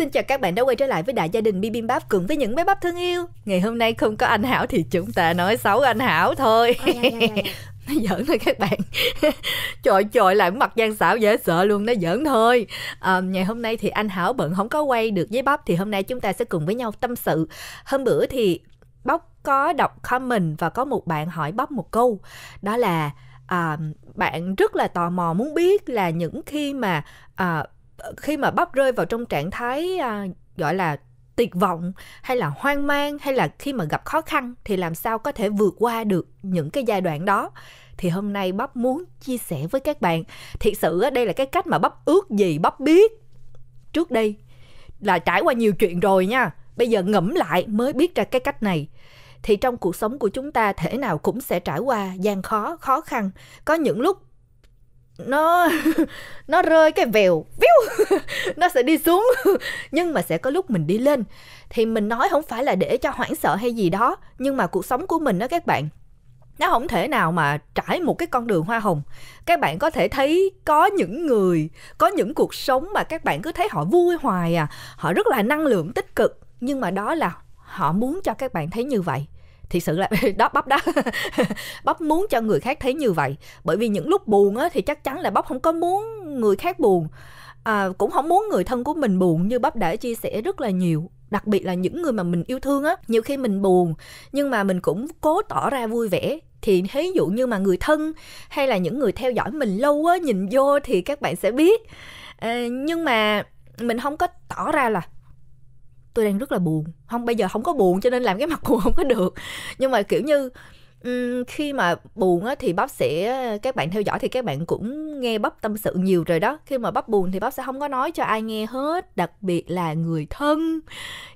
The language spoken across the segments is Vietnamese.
Xin chào các bạn đã quay trở lại với đại gia đình Bibimbap cùng với những bé bắp thân yêu. Ngày hôm nay không có anh Hảo thì chúng ta nói xấu anh Hảo thôi. À, dạ, dạ, dạ. nó giỡn thôi các bạn trời trời lại mặt gian xảo dễ sợ luôn nó giỡn thôi à, ngày hôm nay thì anh hảo bận không có quay được với bắp thì hôm nay chúng ta sẽ cùng với nhau tâm sự hôm bữa thì bắp có đọc comment và có một bạn hỏi bắp một câu đó là à, bạn rất là tò mò muốn biết là những khi mà à, khi mà bắp rơi vào trong trạng thái à, gọi là tuyệt vọng hay là hoang mang hay là khi mà gặp khó khăn thì làm sao có thể vượt qua được những cái giai đoạn đó thì hôm nay bắp muốn chia sẻ với các bạn thiệt sự đây là cái cách mà bắp ước gì bắp biết trước đây là trải qua nhiều chuyện rồi nha bây giờ ngẫm lại mới biết ra cái cách này thì trong cuộc sống của chúng ta thể nào cũng sẽ trải qua gian khó khó khăn có những lúc nó nó rơi cái vèo víu nó sẽ đi xuống nhưng mà sẽ có lúc mình đi lên thì mình nói không phải là để cho hoảng sợ hay gì đó nhưng mà cuộc sống của mình đó các bạn nó không thể nào mà trải một cái con đường hoa hồng các bạn có thể thấy có những người có những cuộc sống mà các bạn cứ thấy họ vui hoài à họ rất là năng lượng tích cực nhưng mà đó là họ muốn cho các bạn thấy như vậy thì sự là đó bắp đó bắp muốn cho người khác thấy như vậy bởi vì những lúc buồn á thì chắc chắn là bắp không có muốn người khác buồn à, cũng không muốn người thân của mình buồn như bắp đã chia sẻ rất là nhiều đặc biệt là những người mà mình yêu thương á nhiều khi mình buồn nhưng mà mình cũng cố tỏ ra vui vẻ thì thí dụ như mà người thân hay là những người theo dõi mình lâu á nhìn vô thì các bạn sẽ biết à, nhưng mà mình không có tỏ ra là tôi đang rất là buồn không bây giờ không có buồn cho nên làm cái mặt buồn không có được nhưng mà kiểu như um, khi mà buồn á, thì bắp sẽ các bạn theo dõi thì các bạn cũng nghe bắp tâm sự nhiều rồi đó khi mà bắp buồn thì bắp sẽ không có nói cho ai nghe hết đặc biệt là người thân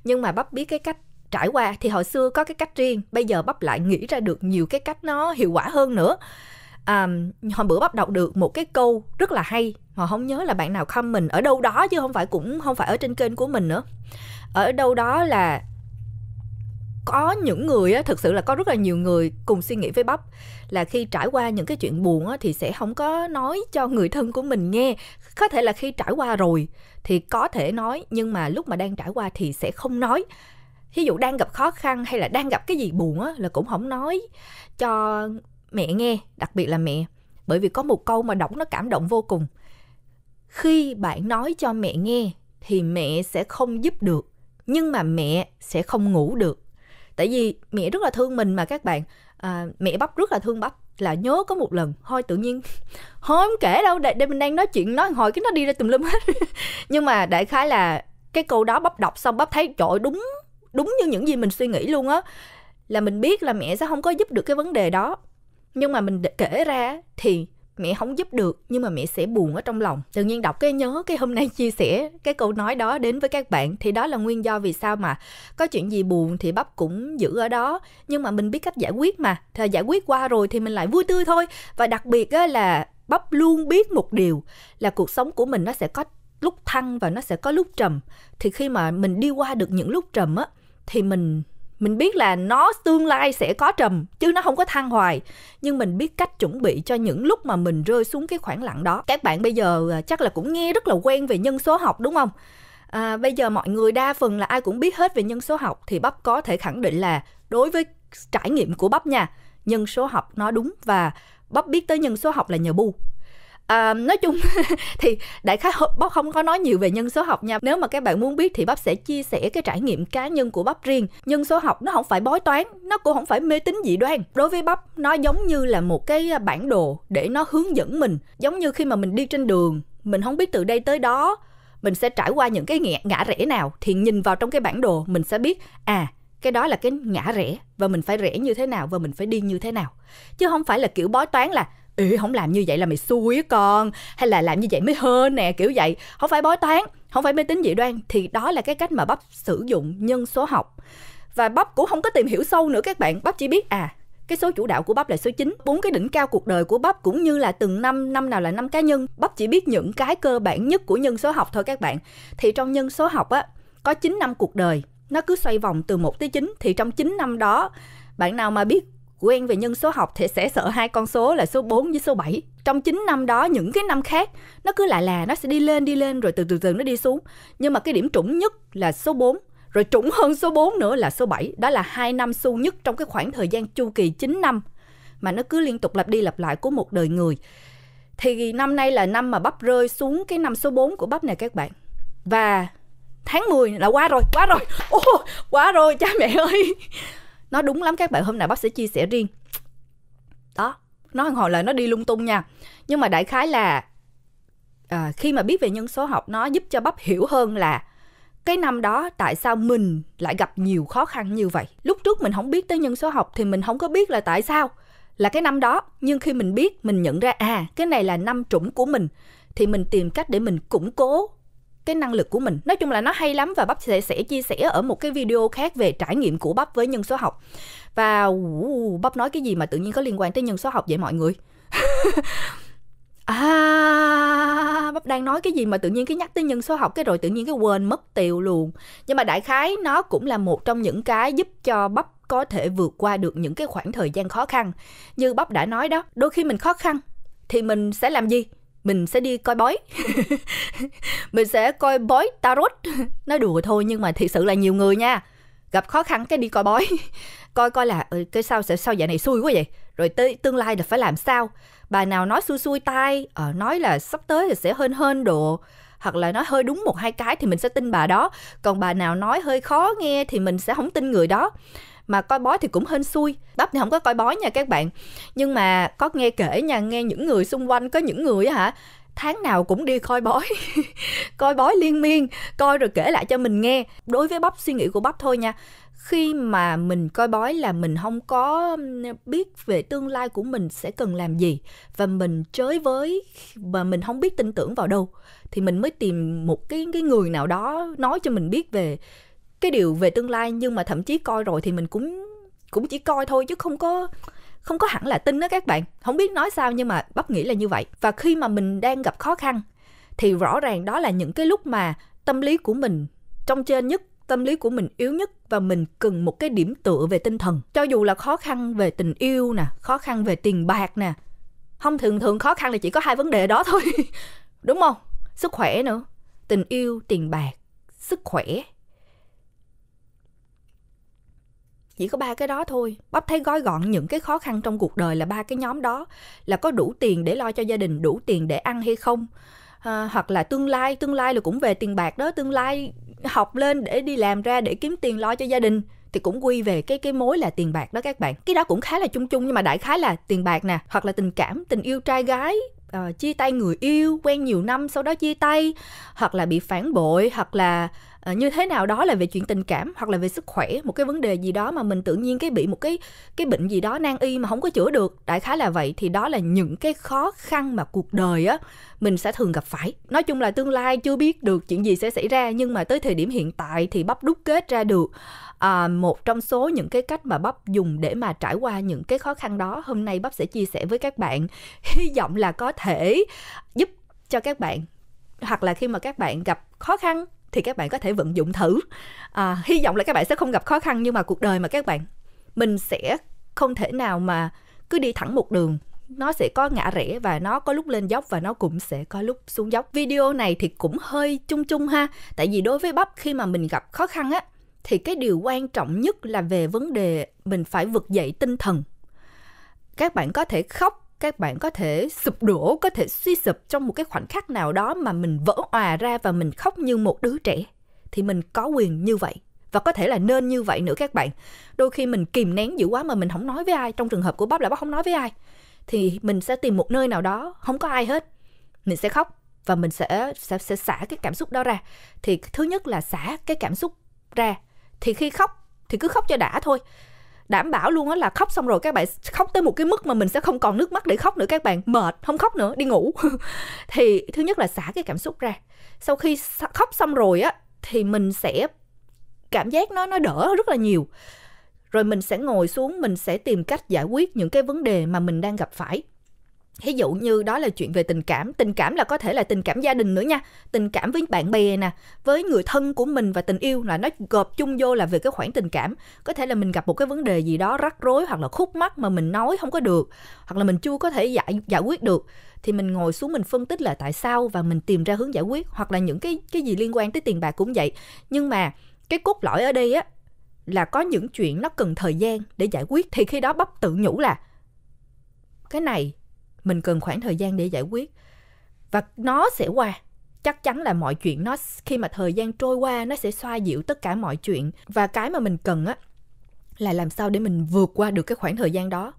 nhưng mà bắp biết cái cách trải qua thì hồi xưa có cái cách riêng bây giờ bắp lại nghĩ ra được nhiều cái cách nó hiệu quả hơn nữa à, hồi bữa bắp đọc được một cái câu rất là hay mà không nhớ là bạn nào comment ở đâu đó chứ không phải cũng không phải ở trên kênh của mình nữa ở đâu đó là có những người á thực sự là có rất là nhiều người cùng suy nghĩ với bắp là khi trải qua những cái chuyện buồn á thì sẽ không có nói cho người thân của mình nghe có thể là khi trải qua rồi thì có thể nói nhưng mà lúc mà đang trải qua thì sẽ không nói ví dụ đang gặp khó khăn hay là đang gặp cái gì buồn á là cũng không nói cho mẹ nghe đặc biệt là mẹ bởi vì có một câu mà đọc nó cảm động vô cùng khi bạn nói cho mẹ nghe thì mẹ sẽ không giúp được nhưng mà mẹ sẽ không ngủ được tại vì mẹ rất là thương mình mà các bạn à, mẹ bắp rất là thương bắp là nhớ có một lần thôi tự nhiên không kể đâu để để mình đang nói chuyện nói hồi cái nó đi ra tùm lum hết nhưng mà đại khái là cái câu đó bắp đọc xong bắp thấy trội đúng đúng như những gì mình suy nghĩ luôn á là mình biết là mẹ sẽ không có giúp được cái vấn đề đó nhưng mà mình kể ra thì mẹ không giúp được nhưng mà mẹ sẽ buồn ở trong lòng tự nhiên đọc cái nhớ cái hôm nay chia sẻ cái câu nói đó đến với các bạn thì đó là nguyên do vì sao mà có chuyện gì buồn thì bắp cũng giữ ở đó nhưng mà mình biết cách giải quyết mà thì giải quyết qua rồi thì mình lại vui tươi thôi và đặc biệt á, là bắp luôn biết một điều là cuộc sống của mình nó sẽ có lúc thăng và nó sẽ có lúc trầm thì khi mà mình đi qua được những lúc trầm á thì mình mình biết là nó tương lai sẽ có trầm chứ nó không có thăng hoài nhưng mình biết cách chuẩn bị cho những lúc mà mình rơi xuống cái khoảng lặng đó các bạn bây giờ à, chắc là cũng nghe rất là quen về nhân số học đúng không à, bây giờ mọi người đa phần là ai cũng biết hết về nhân số học thì bắp có thể khẳng định là đối với trải nghiệm của bắp nha nhân số học nó đúng và bắp biết tới nhân số học là nhờ bu à, nói chung thì đại khái bắp không có nói nhiều về nhân số học nha nếu mà các bạn muốn biết thì bắp sẽ chia sẻ cái trải nghiệm cá nhân của bắp riêng nhân số học nó không phải bói toán nó cũng không phải mê tín dị đoan đối với bắp nó giống như là một cái bản đồ để nó hướng dẫn mình giống như khi mà mình đi trên đường mình không biết từ đây tới đó mình sẽ trải qua những cái ngã, ngã rẽ nào thì nhìn vào trong cái bản đồ mình sẽ biết à cái đó là cái ngã rẽ và mình phải rẽ như thế nào và mình phải đi như thế nào chứ không phải là kiểu bói toán là ê không làm như vậy là mày xui á con hay là làm như vậy mới hơn nè kiểu vậy không phải bói toán không phải mê tín dị đoan thì đó là cái cách mà bắp sử dụng nhân số học và bắp cũng không có tìm hiểu sâu nữa các bạn bắp chỉ biết à cái số chủ đạo của bắp là số 9. Bốn cái đỉnh cao cuộc đời của bắp cũng như là từng năm, năm nào là năm cá nhân. Bắp chỉ biết những cái cơ bản nhất của nhân số học thôi các bạn. Thì trong nhân số học á, có 9 năm cuộc đời, nó cứ xoay vòng từ 1 tới 9 thì trong 9 năm đó bạn nào mà biết quen về nhân số học thì sẽ sợ hai con số là số 4 với số 7. Trong 9 năm đó những cái năm khác nó cứ lại là nó sẽ đi lên đi lên rồi từ từ từ nó đi xuống. Nhưng mà cái điểm trũng nhất là số 4 rồi trũng hơn số 4 nữa là số 7, đó là hai năm xu nhất trong cái khoảng thời gian chu kỳ 9 năm mà nó cứ liên tục lặp đi lặp lại của một đời người. Thì năm nay là năm mà bắp rơi xuống cái năm số 4 của bắp này các bạn. Và tháng 10 là qua rồi, quá rồi. Ô, quá rồi cha mẹ ơi nó đúng lắm các bạn hôm nào bác sẽ chia sẻ riêng đó nó hồi là nó đi lung tung nha nhưng mà đại khái là à, khi mà biết về nhân số học nó giúp cho bắp hiểu hơn là cái năm đó tại sao mình lại gặp nhiều khó khăn như vậy lúc trước mình không biết tới nhân số học thì mình không có biết là tại sao là cái năm đó nhưng khi mình biết mình nhận ra à cái này là năm trũng của mình thì mình tìm cách để mình củng cố cái năng lực của mình nói chung là nó hay lắm và bắp sẽ sẽ chia sẻ ở một cái video khác về trải nghiệm của bắp với nhân số học và bắp nói cái gì mà tự nhiên có liên quan tới nhân số học vậy mọi người à bắp đang nói cái gì mà tự nhiên cái nhắc tới nhân số học cái rồi tự nhiên cái quên mất tiêu luôn nhưng mà đại khái nó cũng là một trong những cái giúp cho bắp có thể vượt qua được những cái khoảng thời gian khó khăn như bắp đã nói đó đôi khi mình khó khăn thì mình sẽ làm gì mình sẽ đi coi bói mình sẽ coi bói tarot nói đùa thôi nhưng mà thật sự là nhiều người nha gặp khó khăn cái đi coi bói coi coi là ừ, cái sao sẽ sao dạo này xui quá vậy rồi tới tương lai là phải làm sao bà nào nói xui xui tai ờ, nói là sắp tới là sẽ hên hên đồ hoặc là nói hơi đúng một hai cái thì mình sẽ tin bà đó còn bà nào nói hơi khó nghe thì mình sẽ không tin người đó mà coi bói thì cũng hên xui bắp thì không có coi bói nha các bạn nhưng mà có nghe kể nha nghe những người xung quanh có những người hả tháng nào cũng đi coi bói coi bói liên miên coi rồi kể lại cho mình nghe đối với bắp suy nghĩ của bắp thôi nha khi mà mình coi bói là mình không có biết về tương lai của mình sẽ cần làm gì và mình chới với và mình không biết tin tưởng vào đâu thì mình mới tìm một cái cái người nào đó nói cho mình biết về cái điều về tương lai nhưng mà thậm chí coi rồi thì mình cũng cũng chỉ coi thôi chứ không có không có hẳn là tin đó các bạn không biết nói sao nhưng mà bắp nghĩ là như vậy và khi mà mình đang gặp khó khăn thì rõ ràng đó là những cái lúc mà tâm lý của mình trong trên nhất tâm lý của mình yếu nhất và mình cần một cái điểm tựa về tinh thần cho dù là khó khăn về tình yêu nè khó khăn về tiền bạc nè không thường thường khó khăn là chỉ có hai vấn đề đó thôi đúng không sức khỏe nữa tình yêu tiền bạc sức khỏe chỉ có ba cái đó thôi bắp thấy gói gọn những cái khó khăn trong cuộc đời là ba cái nhóm đó là có đủ tiền để lo cho gia đình đủ tiền để ăn hay không à, hoặc là tương lai tương lai là cũng về tiền bạc đó tương lai học lên để đi làm ra để kiếm tiền lo cho gia đình thì cũng quy về cái cái mối là tiền bạc đó các bạn cái đó cũng khá là chung chung nhưng mà đại khái là tiền bạc nè hoặc là tình cảm tình yêu trai gái uh, chia tay người yêu quen nhiều năm sau đó chia tay hoặc là bị phản bội hoặc là Ờ, như thế nào đó là về chuyện tình cảm hoặc là về sức khỏe một cái vấn đề gì đó mà mình tự nhiên cái bị một cái cái bệnh gì đó nan y mà không có chữa được đại khái là vậy thì đó là những cái khó khăn mà cuộc đời á mình sẽ thường gặp phải nói chung là tương lai chưa biết được chuyện gì sẽ xảy ra nhưng mà tới thời điểm hiện tại thì bắp đúc kết ra được à, một trong số những cái cách mà bắp dùng để mà trải qua những cái khó khăn đó hôm nay bắp sẽ chia sẻ với các bạn hy vọng là có thể giúp cho các bạn hoặc là khi mà các bạn gặp khó khăn thì các bạn có thể vận dụng thử à, hy vọng là các bạn sẽ không gặp khó khăn nhưng mà cuộc đời mà các bạn mình sẽ không thể nào mà cứ đi thẳng một đường nó sẽ có ngã rẽ và nó có lúc lên dốc và nó cũng sẽ có lúc xuống dốc. Video này thì cũng hơi chung chung ha, tại vì đối với bắp khi mà mình gặp khó khăn á thì cái điều quan trọng nhất là về vấn đề mình phải vực dậy tinh thần. Các bạn có thể khóc các bạn có thể sụp đổ có thể suy sụp trong một cái khoảnh khắc nào đó mà mình vỡ òa ra và mình khóc như một đứa trẻ thì mình có quyền như vậy và có thể là nên như vậy nữa các bạn đôi khi mình kìm nén dữ quá mà mình không nói với ai trong trường hợp của bác là bác không nói với ai thì mình sẽ tìm một nơi nào đó không có ai hết mình sẽ khóc và mình sẽ sẽ, sẽ xả cái cảm xúc đó ra thì thứ nhất là xả cái cảm xúc ra thì khi khóc thì cứ khóc cho đã thôi đảm bảo luôn á là khóc xong rồi các bạn khóc tới một cái mức mà mình sẽ không còn nước mắt để khóc nữa các bạn mệt không khóc nữa đi ngủ thì thứ nhất là xả cái cảm xúc ra sau khi khóc xong rồi á thì mình sẽ cảm giác nó nó đỡ rất là nhiều rồi mình sẽ ngồi xuống mình sẽ tìm cách giải quyết những cái vấn đề mà mình đang gặp phải thí dụ như đó là chuyện về tình cảm, tình cảm là có thể là tình cảm gia đình nữa nha, tình cảm với bạn bè nè, với người thân của mình và tình yêu là nó gộp chung vô là về cái khoảng tình cảm. Có thể là mình gặp một cái vấn đề gì đó rắc rối hoặc là khúc mắc mà mình nói không có được, hoặc là mình chưa có thể giải giải quyết được thì mình ngồi xuống mình phân tích là tại sao và mình tìm ra hướng giải quyết hoặc là những cái cái gì liên quan tới tiền bạc cũng vậy. Nhưng mà cái cốt lõi ở đây á là có những chuyện nó cần thời gian để giải quyết thì khi đó bắp tự nhủ là cái này mình cần khoảng thời gian để giải quyết và nó sẽ qua chắc chắn là mọi chuyện nó khi mà thời gian trôi qua nó sẽ xoa dịu tất cả mọi chuyện và cái mà mình cần á là làm sao để mình vượt qua được cái khoảng thời gian đó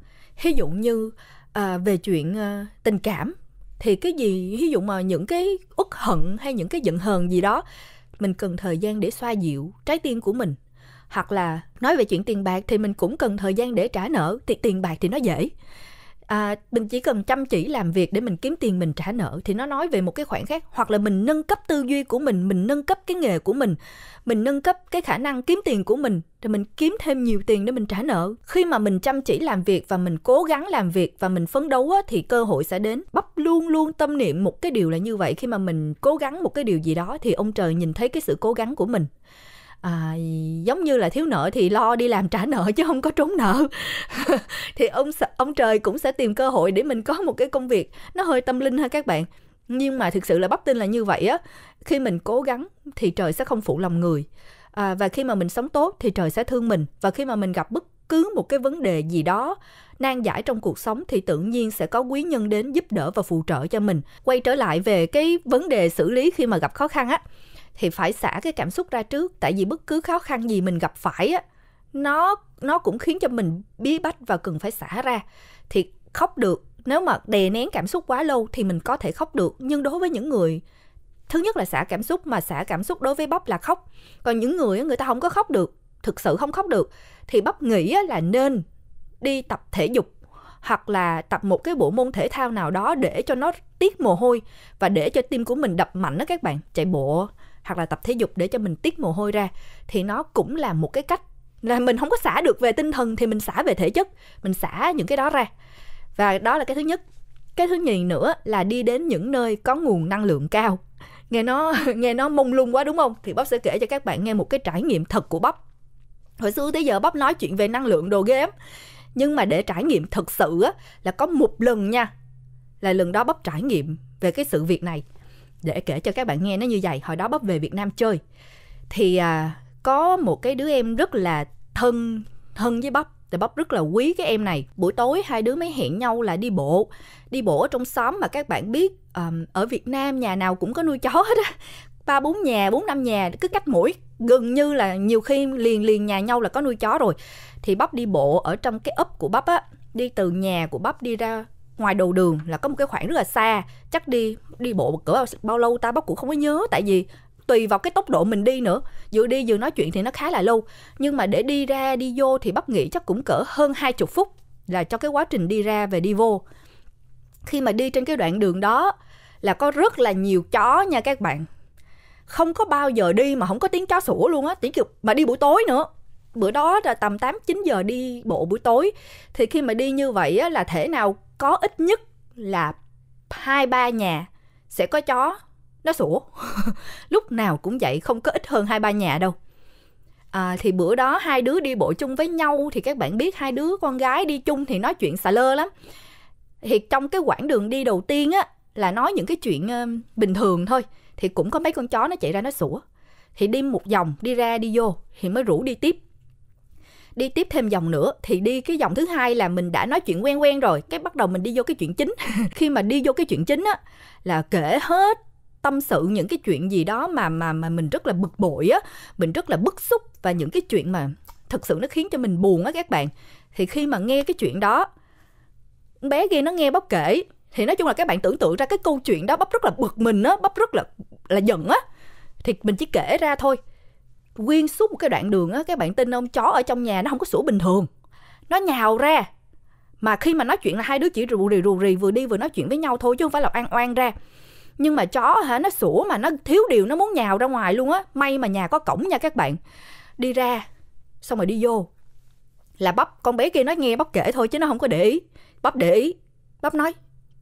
ví dụ như à, về chuyện à, tình cảm thì cái gì ví dụ mà những cái uất hận hay những cái giận hờn gì đó mình cần thời gian để xoa dịu trái tim của mình hoặc là nói về chuyện tiền bạc thì mình cũng cần thời gian để trả nợ thì tiền bạc thì nó dễ à, mình chỉ cần chăm chỉ làm việc để mình kiếm tiền mình trả nợ thì nó nói về một cái khoản khác hoặc là mình nâng cấp tư duy của mình mình nâng cấp cái nghề của mình mình nâng cấp cái khả năng kiếm tiền của mình thì mình kiếm thêm nhiều tiền để mình trả nợ khi mà mình chăm chỉ làm việc và mình cố gắng làm việc và mình phấn đấu á, thì cơ hội sẽ đến bắp luôn luôn tâm niệm một cái điều là như vậy khi mà mình cố gắng một cái điều gì đó thì ông trời nhìn thấy cái sự cố gắng của mình à, giống như là thiếu nợ thì lo đi làm trả nợ chứ không có trốn nợ thì ông ông trời cũng sẽ tìm cơ hội để mình có một cái công việc nó hơi tâm linh ha các bạn nhưng mà thực sự là bắp tin là như vậy á khi mình cố gắng thì trời sẽ không phụ lòng người à, và khi mà mình sống tốt thì trời sẽ thương mình và khi mà mình gặp bất cứ một cái vấn đề gì đó nan giải trong cuộc sống thì tự nhiên sẽ có quý nhân đến giúp đỡ và phụ trợ cho mình quay trở lại về cái vấn đề xử lý khi mà gặp khó khăn á thì phải xả cái cảm xúc ra trước tại vì bất cứ khó khăn gì mình gặp phải á nó nó cũng khiến cho mình bí bách và cần phải xả ra thì khóc được nếu mà đè nén cảm xúc quá lâu thì mình có thể khóc được nhưng đối với những người thứ nhất là xả cảm xúc mà xả cảm xúc đối với bắp là khóc còn những người người ta không có khóc được thực sự không khóc được thì bắp nghĩ là nên đi tập thể dục hoặc là tập một cái bộ môn thể thao nào đó để cho nó tiết mồ hôi và để cho tim của mình đập mạnh đó các bạn chạy bộ hoặc là tập thể dục để cho mình tiết mồ hôi ra thì nó cũng là một cái cách là mình không có xả được về tinh thần thì mình xả về thể chất mình xả những cái đó ra và đó là cái thứ nhất cái thứ nhì nữa là đi đến những nơi có nguồn năng lượng cao nghe nó nghe nó mông lung quá đúng không thì bóp sẽ kể cho các bạn nghe một cái trải nghiệm thật của bóp hồi xưa tới giờ bóp nói chuyện về năng lượng đồ game nhưng mà để trải nghiệm thật sự á, là có một lần nha là lần đó bóp trải nghiệm về cái sự việc này để kể cho các bạn nghe nó như vậy hồi đó bắp về việt nam chơi thì à, có một cái đứa em rất là thân thân với bắp thì bắp rất là quý cái em này buổi tối hai đứa mới hẹn nhau là đi bộ đi bộ ở trong xóm mà các bạn biết um, ở việt nam nhà nào cũng có nuôi chó hết á ba bốn nhà bốn năm nhà cứ cách mũi gần như là nhiều khi liền liền nhà nhau là có nuôi chó rồi thì bắp đi bộ ở trong cái ấp của bắp á đi từ nhà của bắp đi ra ngoài đầu đường là có một cái khoảng rất là xa chắc đi đi bộ cỡ bao, bao lâu ta bóc cũng không có nhớ tại vì tùy vào cái tốc độ mình đi nữa vừa đi vừa nói chuyện thì nó khá là lâu nhưng mà để đi ra đi vô thì bắp nghĩ chắc cũng cỡ hơn hai chục phút là cho cái quá trình đi ra về đi vô khi mà đi trên cái đoạn đường đó là có rất là nhiều chó nha các bạn không có bao giờ đi mà không có tiếng chó sủa luôn á tiếng kiểu mà đi buổi tối nữa bữa đó là tầm 8 9 giờ đi bộ buổi tối thì khi mà đi như vậy á, là thể nào có ít nhất là hai ba nhà sẽ có chó nó sủa lúc nào cũng vậy không có ít hơn hai ba nhà đâu à, thì bữa đó hai đứa đi bộ chung với nhau thì các bạn biết hai đứa con gái đi chung thì nói chuyện xà lơ lắm thì trong cái quãng đường đi đầu tiên á là nói những cái chuyện uh, bình thường thôi thì cũng có mấy con chó nó chạy ra nó sủa thì đi một vòng đi ra đi vô thì mới rủ đi tiếp đi tiếp thêm dòng nữa thì đi cái dòng thứ hai là mình đã nói chuyện quen quen rồi cái bắt đầu mình đi vô cái chuyện chính khi mà đi vô cái chuyện chính á là kể hết tâm sự những cái chuyện gì đó mà mà mà mình rất là bực bội á mình rất là bức xúc và những cái chuyện mà thực sự nó khiến cho mình buồn á các bạn thì khi mà nghe cái chuyện đó bé kia nó nghe bóc kể thì nói chung là các bạn tưởng tượng ra cái câu chuyện đó bắp rất là bực mình á bắp rất là là giận á thì mình chỉ kể ra thôi nguyên suốt một cái đoạn đường á các bạn tin không chó ở trong nhà nó không có sủa bình thường nó nhào ra mà khi mà nói chuyện là hai đứa chỉ rù rì rù rì vừa đi vừa nói chuyện với nhau thôi chứ không phải là oan oan ra nhưng mà chó hả nó sủa mà nó thiếu điều nó muốn nhào ra ngoài luôn á may mà nhà có cổng nha các bạn đi ra xong rồi đi vô là bắp con bé kia nó nghe bắp kể thôi chứ nó không có để ý bắp để ý bắp nói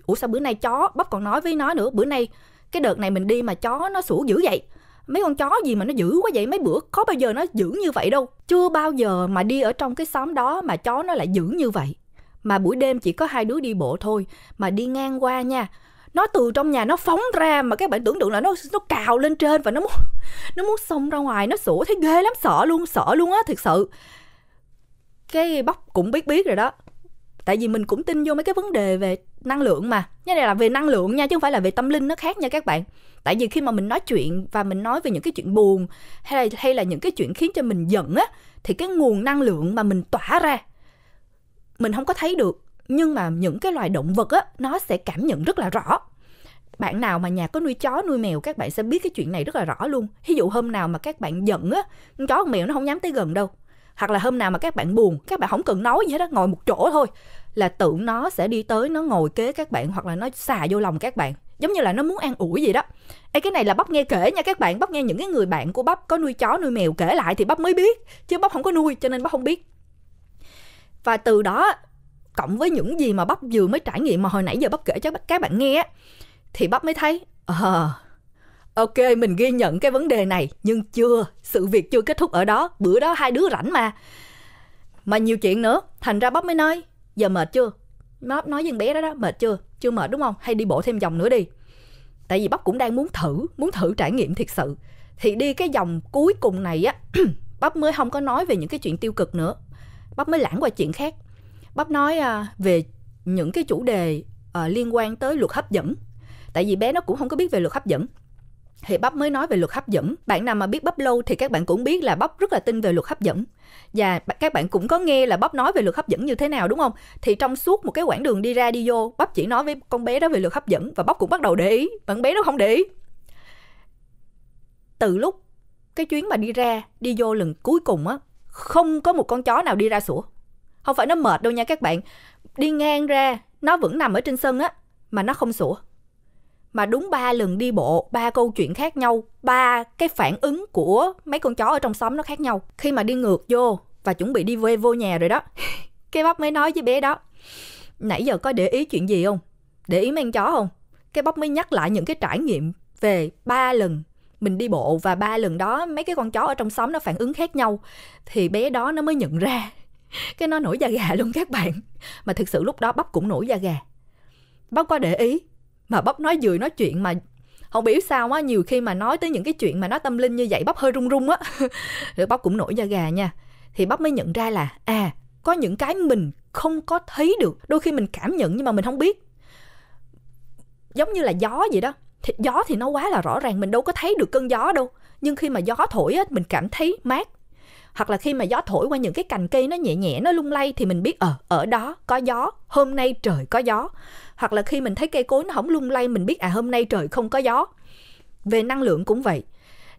ủa sao bữa nay chó bắp còn nói với nó nữa bữa nay cái đợt này mình đi mà chó nó sủa dữ vậy mấy con chó gì mà nó dữ quá vậy mấy bữa có bao giờ nó dữ như vậy đâu chưa bao giờ mà đi ở trong cái xóm đó mà chó nó lại dữ như vậy mà buổi đêm chỉ có hai đứa đi bộ thôi mà đi ngang qua nha nó từ trong nhà nó phóng ra mà các bạn tưởng tượng là nó nó cào lên trên và nó muốn nó muốn xông ra ngoài nó sủa thấy ghê lắm sợ luôn sợ luôn á thực sự cái bóc cũng biết biết rồi đó tại vì mình cũng tin vô mấy cái vấn đề về năng lượng mà cái này là về năng lượng nha chứ không phải là về tâm linh nó khác nha các bạn tại vì khi mà mình nói chuyện và mình nói về những cái chuyện buồn hay là hay là những cái chuyện khiến cho mình giận á thì cái nguồn năng lượng mà mình tỏa ra mình không có thấy được nhưng mà những cái loài động vật á nó sẽ cảm nhận rất là rõ bạn nào mà nhà có nuôi chó nuôi mèo các bạn sẽ biết cái chuyện này rất là rõ luôn ví dụ hôm nào mà các bạn giận á chó con mèo nó không dám tới gần đâu hoặc là hôm nào mà các bạn buồn các bạn không cần nói gì hết á ngồi một chỗ thôi là tưởng nó sẽ đi tới nó ngồi kế các bạn hoặc là nó xà vô lòng các bạn giống như là nó muốn an ủi gì đó Ê, cái này là bắp nghe kể nha các bạn bắp nghe những cái người bạn của bắp có nuôi chó nuôi mèo kể lại thì bắp mới biết chứ bắp không có nuôi cho nên bắp không biết và từ đó cộng với những gì mà bắp vừa mới trải nghiệm mà hồi nãy giờ bắp kể cho các bạn nghe thì bắp mới thấy ờ ok mình ghi nhận cái vấn đề này nhưng chưa sự việc chưa kết thúc ở đó bữa đó hai đứa rảnh mà mà nhiều chuyện nữa thành ra bắp mới nói giờ mệt chưa nó nói với bé đó đó mệt chưa chưa mệt đúng không hay đi bộ thêm vòng nữa đi tại vì bắp cũng đang muốn thử muốn thử trải nghiệm thiệt sự thì đi cái vòng cuối cùng này á bắp mới không có nói về những cái chuyện tiêu cực nữa bắp mới lãng qua chuyện khác bắp nói à, về những cái chủ đề à, liên quan tới luật hấp dẫn tại vì bé nó cũng không có biết về luật hấp dẫn thì bắp mới nói về luật hấp dẫn bạn nào mà biết bắp lâu thì các bạn cũng biết là bắp rất là tin về luật hấp dẫn và các bạn cũng có nghe là bắp nói về luật hấp dẫn như thế nào đúng không thì trong suốt một cái quãng đường đi ra đi vô bắp chỉ nói với con bé đó về luật hấp dẫn và bắp cũng bắt đầu để ý bạn bé nó không để ý từ lúc cái chuyến mà đi ra đi vô lần cuối cùng á không có một con chó nào đi ra sủa không phải nó mệt đâu nha các bạn đi ngang ra nó vẫn nằm ở trên sân á mà nó không sủa mà đúng ba lần đi bộ ba câu chuyện khác nhau ba cái phản ứng của mấy con chó ở trong xóm nó khác nhau khi mà đi ngược vô và chuẩn bị đi về vô nhà rồi đó cái bắp mới nói với bé đó nãy giờ có để ý chuyện gì không để ý mang chó không cái bắp mới nhắc lại những cái trải nghiệm về ba lần mình đi bộ và ba lần đó mấy cái con chó ở trong xóm nó phản ứng khác nhau thì bé đó nó mới nhận ra cái nó nổi da gà luôn các bạn mà thực sự lúc đó bắp cũng nổi da gà bắp có để ý mà bắp nói vừa nói chuyện mà không biết sao á nhiều khi mà nói tới những cái chuyện mà nó tâm linh như vậy bắp hơi run run á rồi bắp cũng nổi da gà nha thì bắp mới nhận ra là à có những cái mình không có thấy được đôi khi mình cảm nhận nhưng mà mình không biết giống như là gió vậy đó thì gió thì nó quá là rõ ràng mình đâu có thấy được cơn gió đâu nhưng khi mà gió thổi á mình cảm thấy mát hoặc là khi mà gió thổi qua những cái cành cây nó nhẹ nhẹ nó lung lay thì mình biết ở ờ, ở đó có gió hôm nay trời có gió hoặc là khi mình thấy cây cối nó không lung lay mình biết à hôm nay trời không có gió về năng lượng cũng vậy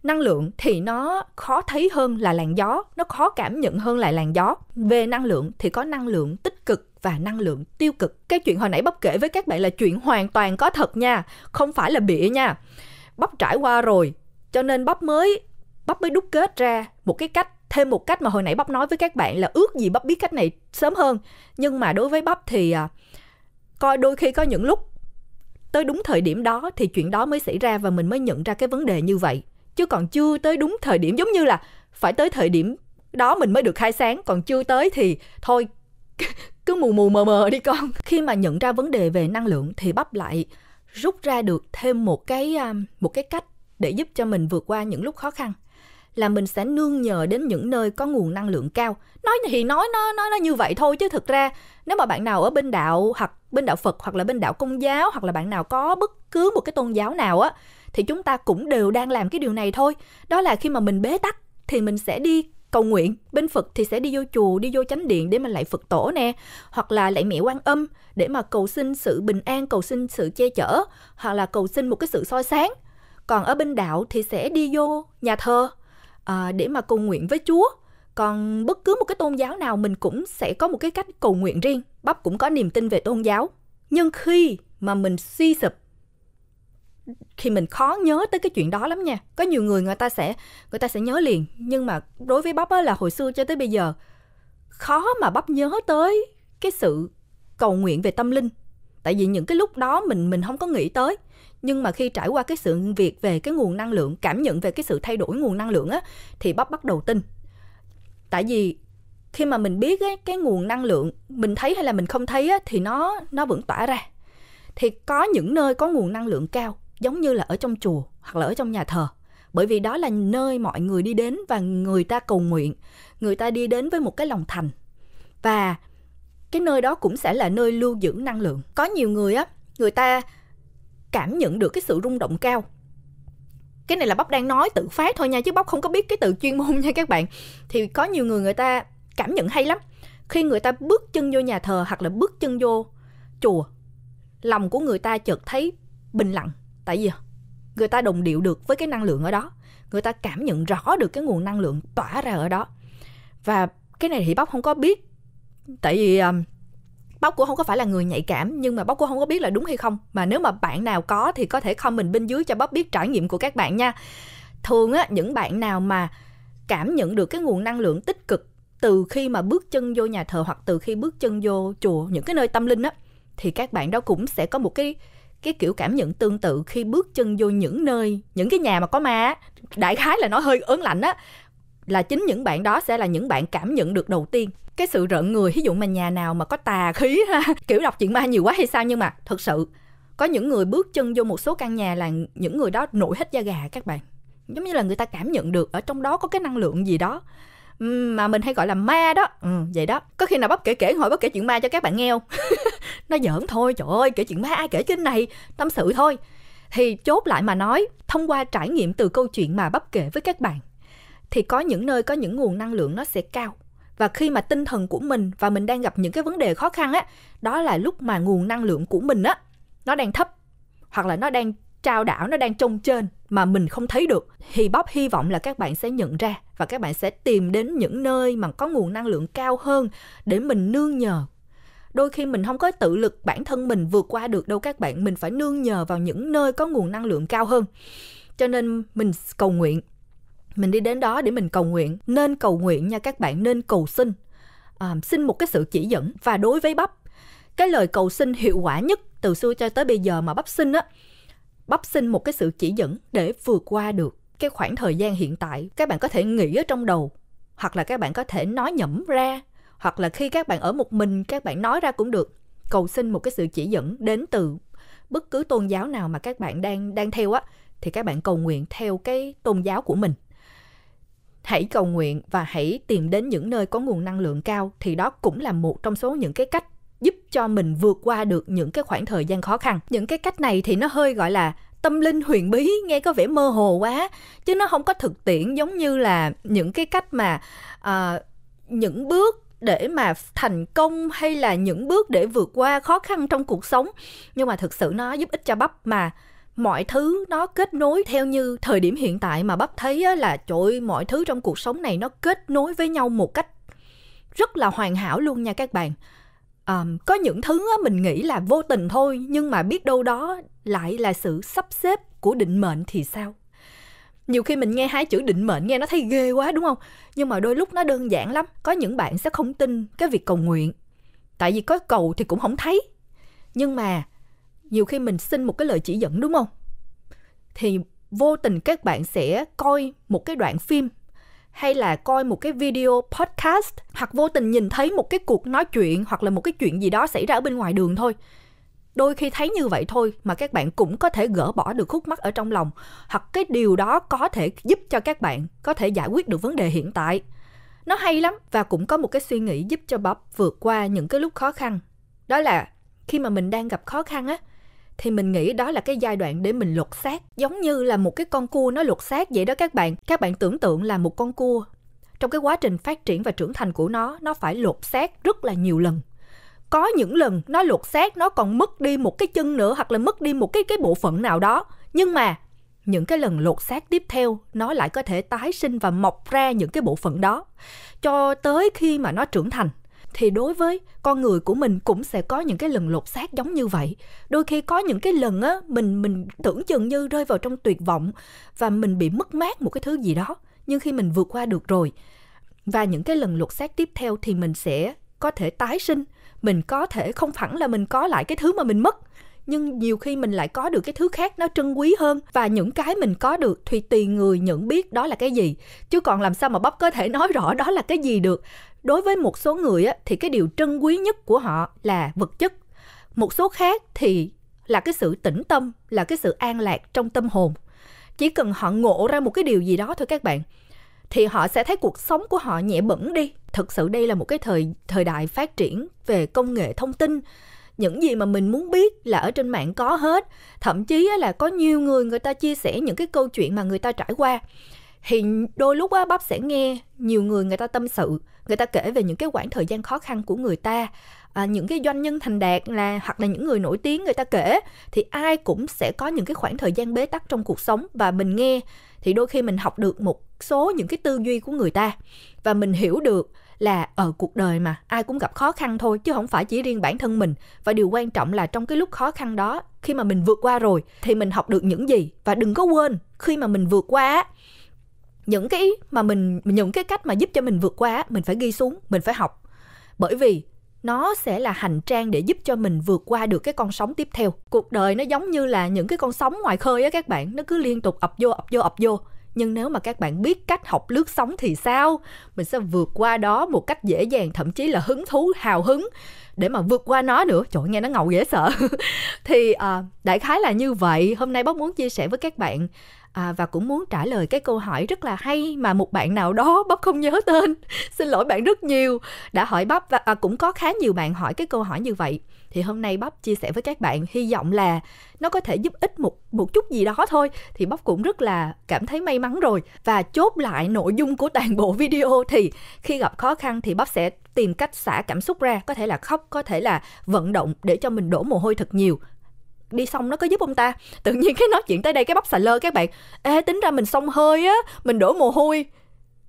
năng lượng thì nó khó thấy hơn là làn gió nó khó cảm nhận hơn là làn gió về năng lượng thì có năng lượng tích cực và năng lượng tiêu cực cái chuyện hồi nãy bắp kể với các bạn là chuyện hoàn toàn có thật nha không phải là bịa nha bắp trải qua rồi cho nên bắp mới bắp mới đúc kết ra một cái cách thêm một cách mà hồi nãy bắp nói với các bạn là ước gì bắp biết cách này sớm hơn nhưng mà đối với bắp thì à, coi đôi khi có những lúc tới đúng thời điểm đó thì chuyện đó mới xảy ra và mình mới nhận ra cái vấn đề như vậy chứ còn chưa tới đúng thời điểm giống như là phải tới thời điểm đó mình mới được khai sáng còn chưa tới thì thôi cứ mù mù mờ mờ đi con khi mà nhận ra vấn đề về năng lượng thì bắp lại rút ra được thêm một cái à, một cái cách để giúp cho mình vượt qua những lúc khó khăn là mình sẽ nương nhờ đến những nơi có nguồn năng lượng cao nói thì nói nó nói nó như vậy thôi chứ thực ra nếu mà bạn nào ở bên đạo hoặc bên đạo phật hoặc là bên đạo công giáo hoặc là bạn nào có bất cứ một cái tôn giáo nào á thì chúng ta cũng đều đang làm cái điều này thôi đó là khi mà mình bế tắc thì mình sẽ đi cầu nguyện bên phật thì sẽ đi vô chùa đi vô chánh điện để mà lạy phật tổ nè hoặc là lạy mẹ quan âm để mà cầu xin sự bình an cầu xin sự che chở hoặc là cầu xin một cái sự soi sáng còn ở bên đạo thì sẽ đi vô nhà thờ à, để mà cầu nguyện với Chúa còn bất cứ một cái tôn giáo nào mình cũng sẽ có một cái cách cầu nguyện riêng bắp cũng có niềm tin về tôn giáo nhưng khi mà mình suy sụp khi mình khó nhớ tới cái chuyện đó lắm nha có nhiều người người ta sẽ người ta sẽ nhớ liền nhưng mà đối với bắp là hồi xưa cho tới bây giờ khó mà bắp nhớ tới cái sự cầu nguyện về tâm linh tại vì những cái lúc đó mình mình không có nghĩ tới nhưng mà khi trải qua cái sự việc về cái nguồn năng lượng cảm nhận về cái sự thay đổi nguồn năng lượng á thì bắp bắt đầu tin tại vì khi mà mình biết ấy, cái nguồn năng lượng mình thấy hay là mình không thấy ấy, thì nó nó vẫn tỏa ra thì có những nơi có nguồn năng lượng cao giống như là ở trong chùa hoặc là ở trong nhà thờ bởi vì đó là nơi mọi người đi đến và người ta cầu nguyện người ta đi đến với một cái lòng thành và cái nơi đó cũng sẽ là nơi lưu giữ năng lượng có nhiều người á người ta cảm nhận được cái sự rung động cao cái này là bắp đang nói tự phát thôi nha chứ bắp không có biết cái từ chuyên môn nha các bạn thì có nhiều người người ta cảm nhận hay lắm khi người ta bước chân vô nhà thờ hoặc là bước chân vô chùa lòng của người ta chợt thấy bình lặng tại vì người ta đồng điệu được với cái năng lượng ở đó người ta cảm nhận rõ được cái nguồn năng lượng tỏa ra ở đó và cái này thì bắp không có biết tại vì um, bóc cũng không có phải là người nhạy cảm nhưng mà bóc cũng không có biết là đúng hay không mà nếu mà bạn nào có thì có thể comment bên dưới cho bóc biết trải nghiệm của các bạn nha thường á những bạn nào mà cảm nhận được cái nguồn năng lượng tích cực từ khi mà bước chân vô nhà thờ hoặc từ khi bước chân vô chùa những cái nơi tâm linh á thì các bạn đó cũng sẽ có một cái cái kiểu cảm nhận tương tự khi bước chân vô những nơi những cái nhà mà có ma đại khái là nó hơi ớn lạnh á là chính những bạn đó sẽ là những bạn cảm nhận được đầu tiên cái sự rợn người ví dụ mà nhà nào mà có tà khí ha kiểu đọc chuyện ma nhiều quá hay sao nhưng mà thực sự có những người bước chân vô một số căn nhà là những người đó nổi hết da gà các bạn giống như là người ta cảm nhận được ở trong đó có cái năng lượng gì đó mà mình hay gọi là ma đó ừ, vậy đó có khi nào bắp kể kể hỏi bắp kể chuyện ma cho các bạn nghe không nó giỡn thôi trời ơi kể chuyện ma ai kể trên này tâm sự thôi thì chốt lại mà nói thông qua trải nghiệm từ câu chuyện mà bắp kể với các bạn thì có những nơi có những nguồn năng lượng nó sẽ cao và khi mà tinh thần của mình và mình đang gặp những cái vấn đề khó khăn á đó là lúc mà nguồn năng lượng của mình á nó đang thấp hoặc là nó đang trao đảo nó đang trông trên mà mình không thấy được thì Bob hy vọng là các bạn sẽ nhận ra và các bạn sẽ tìm đến những nơi mà có nguồn năng lượng cao hơn để mình nương nhờ đôi khi mình không có tự lực bản thân mình vượt qua được đâu các bạn mình phải nương nhờ vào những nơi có nguồn năng lượng cao hơn cho nên mình cầu nguyện mình đi đến đó để mình cầu nguyện nên cầu nguyện nha các bạn nên cầu xin à, xin một cái sự chỉ dẫn và đối với bắp cái lời cầu xin hiệu quả nhất từ xưa cho tới bây giờ mà bắp xin á bắp xin một cái sự chỉ dẫn để vượt qua được cái khoảng thời gian hiện tại các bạn có thể nghĩ ở trong đầu hoặc là các bạn có thể nói nhẩm ra hoặc là khi các bạn ở một mình các bạn nói ra cũng được cầu xin một cái sự chỉ dẫn đến từ bất cứ tôn giáo nào mà các bạn đang đang theo á thì các bạn cầu nguyện theo cái tôn giáo của mình hãy cầu nguyện và hãy tìm đến những nơi có nguồn năng lượng cao thì đó cũng là một trong số những cái cách giúp cho mình vượt qua được những cái khoảng thời gian khó khăn. Những cái cách này thì nó hơi gọi là tâm linh huyền bí nghe có vẻ mơ hồ quá chứ nó không có thực tiễn giống như là những cái cách mà uh, những bước để mà thành công hay là những bước để vượt qua khó khăn trong cuộc sống nhưng mà thực sự nó giúp ích cho bắp mà mọi thứ nó kết nối theo như thời điểm hiện tại mà bắp thấy á, là trời mọi thứ trong cuộc sống này nó kết nối với nhau một cách rất là hoàn hảo luôn nha các bạn um, có những thứ á, mình nghĩ là vô tình thôi nhưng mà biết đâu đó lại là sự sắp xếp của định mệnh thì sao nhiều khi mình nghe hai chữ định mệnh nghe nó thấy ghê quá đúng không nhưng mà đôi lúc nó đơn giản lắm có những bạn sẽ không tin cái việc cầu nguyện tại vì có cầu thì cũng không thấy nhưng mà nhiều khi mình xin một cái lời chỉ dẫn đúng không thì vô tình các bạn sẽ coi một cái đoạn phim hay là coi một cái video podcast hoặc vô tình nhìn thấy một cái cuộc nói chuyện hoặc là một cái chuyện gì đó xảy ra ở bên ngoài đường thôi đôi khi thấy như vậy thôi mà các bạn cũng có thể gỡ bỏ được khúc mắc ở trong lòng hoặc cái điều đó có thể giúp cho các bạn có thể giải quyết được vấn đề hiện tại nó hay lắm và cũng có một cái suy nghĩ giúp cho Bob vượt qua những cái lúc khó khăn đó là khi mà mình đang gặp khó khăn á thì mình nghĩ đó là cái giai đoạn để mình lột xác giống như là một cái con cua nó lột xác vậy đó các bạn các bạn tưởng tượng là một con cua trong cái quá trình phát triển và trưởng thành của nó nó phải lột xác rất là nhiều lần có những lần nó lột xác nó còn mất đi một cái chân nữa hoặc là mất đi một cái cái bộ phận nào đó nhưng mà những cái lần lột xác tiếp theo nó lại có thể tái sinh và mọc ra những cái bộ phận đó cho tới khi mà nó trưởng thành thì đối với con người của mình cũng sẽ có những cái lần lột xác giống như vậy đôi khi có những cái lần á mình mình tưởng chừng như rơi vào trong tuyệt vọng và mình bị mất mát một cái thứ gì đó nhưng khi mình vượt qua được rồi và những cái lần lột xác tiếp theo thì mình sẽ có thể tái sinh mình có thể không phải là mình có lại cái thứ mà mình mất nhưng nhiều khi mình lại có được cái thứ khác nó trân quý hơn và những cái mình có được thì tùy người nhận biết đó là cái gì chứ còn làm sao mà bắp có thể nói rõ đó là cái gì được đối với một số người thì cái điều trân quý nhất của họ là vật chất một số khác thì là cái sự tĩnh tâm là cái sự an lạc trong tâm hồn chỉ cần họ ngộ ra một cái điều gì đó thôi các bạn thì họ sẽ thấy cuộc sống của họ nhẹ bẩn đi thực sự đây là một cái thời thời đại phát triển về công nghệ thông tin những gì mà mình muốn biết là ở trên mạng có hết thậm chí là có nhiều người người ta chia sẻ những cái câu chuyện mà người ta trải qua thì đôi lúc á bắp sẽ nghe nhiều người người ta tâm sự người ta kể về những cái quãng thời gian khó khăn của người ta à, những cái doanh nhân thành đạt là hoặc là những người nổi tiếng người ta kể thì ai cũng sẽ có những cái khoảng thời gian bế tắc trong cuộc sống và mình nghe thì đôi khi mình học được một số những cái tư duy của người ta và mình hiểu được là ở ờ, cuộc đời mà ai cũng gặp khó khăn thôi chứ không phải chỉ riêng bản thân mình và điều quan trọng là trong cái lúc khó khăn đó khi mà mình vượt qua rồi thì mình học được những gì và đừng có quên khi mà mình vượt qua những cái mà mình những cái cách mà giúp cho mình vượt qua mình phải ghi xuống mình phải học bởi vì nó sẽ là hành trang để giúp cho mình vượt qua được cái con sóng tiếp theo cuộc đời nó giống như là những cái con sóng ngoài khơi á các bạn nó cứ liên tục ập vô ập vô ập vô nhưng nếu mà các bạn biết cách học lướt sóng thì sao mình sẽ vượt qua đó một cách dễ dàng thậm chí là hứng thú hào hứng để mà vượt qua nó nữa trời nghe nó ngầu dễ sợ thì à, đại khái là như vậy hôm nay bác muốn chia sẻ với các bạn à, và cũng muốn trả lời cái câu hỏi rất là hay mà một bạn nào đó bắp không nhớ tên xin lỗi bạn rất nhiều đã hỏi bắp và à, cũng có khá nhiều bạn hỏi cái câu hỏi như vậy thì hôm nay bắp chia sẻ với các bạn hy vọng là nó có thể giúp ích một một chút gì đó thôi thì bắp cũng rất là cảm thấy may mắn rồi và chốt lại nội dung của toàn bộ video thì khi gặp khó khăn thì bắp sẽ tìm cách xả cảm xúc ra có thể là khóc có thể là vận động để cho mình đổ mồ hôi thật nhiều đi xong nó có giúp ông ta tự nhiên cái nói chuyện tới đây cái bắp xà lơ các bạn ê tính ra mình xông hơi á mình đổ mồ hôi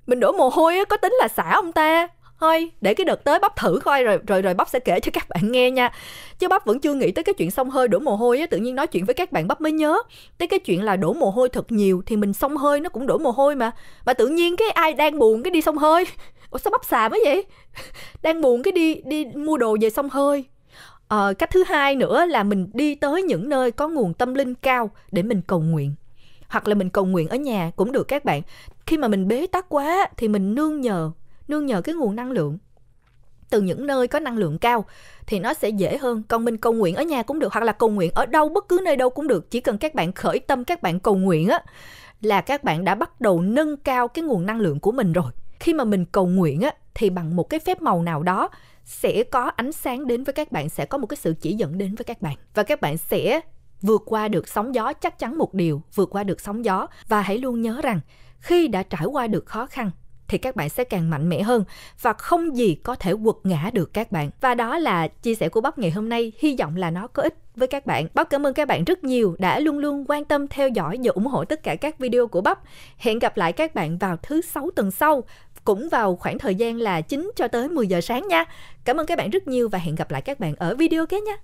mình đổ mồ hôi á có tính là xả ông ta thôi để cái đợt tới bắp thử coi rồi rồi rồi bắp sẽ kể cho các bạn nghe nha chứ bắp vẫn chưa nghĩ tới cái chuyện xông hơi đổ mồ hôi á tự nhiên nói chuyện với các bạn bắp mới nhớ tới cái chuyện là đổ mồ hôi thật nhiều thì mình xông hơi nó cũng đổ mồ hôi mà mà tự nhiên cái ai đang buồn cái đi xông hơi ủa sao bắp xà mới vậy đang buồn cái đi đi mua đồ về xông hơi à, cách thứ hai nữa là mình đi tới những nơi có nguồn tâm linh cao để mình cầu nguyện hoặc là mình cầu nguyện ở nhà cũng được các bạn khi mà mình bế tắc quá thì mình nương nhờ nương nhờ cái nguồn năng lượng từ những nơi có năng lượng cao thì nó sẽ dễ hơn còn mình cầu nguyện ở nhà cũng được hoặc là cầu nguyện ở đâu bất cứ nơi đâu cũng được chỉ cần các bạn khởi tâm các bạn cầu nguyện á là các bạn đã bắt đầu nâng cao cái nguồn năng lượng của mình rồi khi mà mình cầu nguyện á thì bằng một cái phép màu nào đó sẽ có ánh sáng đến với các bạn sẽ có một cái sự chỉ dẫn đến với các bạn và các bạn sẽ vượt qua được sóng gió chắc chắn một điều vượt qua được sóng gió và hãy luôn nhớ rằng khi đã trải qua được khó khăn thì các bạn sẽ càng mạnh mẽ hơn và không gì có thể quật ngã được các bạn. Và đó là chia sẻ của bắp ngày hôm nay, hy vọng là nó có ích với các bạn. bắp cảm ơn các bạn rất nhiều đã luôn luôn quan tâm theo dõi và ủng hộ tất cả các video của bắp Hẹn gặp lại các bạn vào thứ sáu tuần sau cũng vào khoảng thời gian là 9 cho tới 10 giờ sáng nha. Cảm ơn các bạn rất nhiều và hẹn gặp lại các bạn ở video kế nhé.